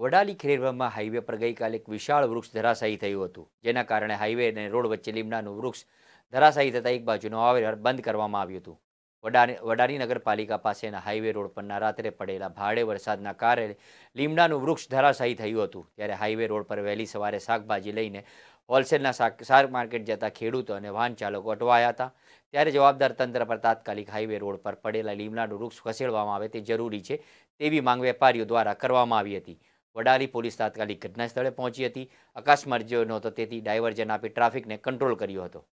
Vadali ખેરબ્રહ્મા highway પર ગઈકાલે એક વિશાળ વૃક્ષ ધરાશાયી થયું હતું જેના કારણે હાઈવે અને રોડ વચ્ચે લીમડાનું વૃક્ષ ધરાશાયી થતાં એક બાજુનો આવેર બંધ કરવામાં આવ્યું હતું વડાની વડાલી નગરપાલિકા પાસેના હાઈવે રોડ પરના રાત્રે પડેલા ભારે વરસાદના કારણે લીમડાનું વૃક્ષ ધરાશાયી થયું હતું ત્યારે હાઈવે રોડ પર વહેલી સવારે શાકભાજી લઈને હોલસેલના શાક માર્કેટ જતા ખેડૂતો અને વાહન ચાલકો અટવાયા હતા ત્યારે જવાબદાર તંત્ર પર તાત્કાલિક હાઈવે રોડ પર પડેલા લીમડાનું વૃક્ષ ખસેડવામાં આવે તે જરૂરી છે તેવી માંગ વેપારીઓ દ્વારા કરવામાં આવી હતી વડાલી પોલીસ તાત્કાલિક ઘટના સ્થળે પહોંચી હતી અકસ્માત જેવો નહોતો તેથી ડાયવર્જન આપી ટ્રાફિકને કંટ્રોલ કર્યો હતો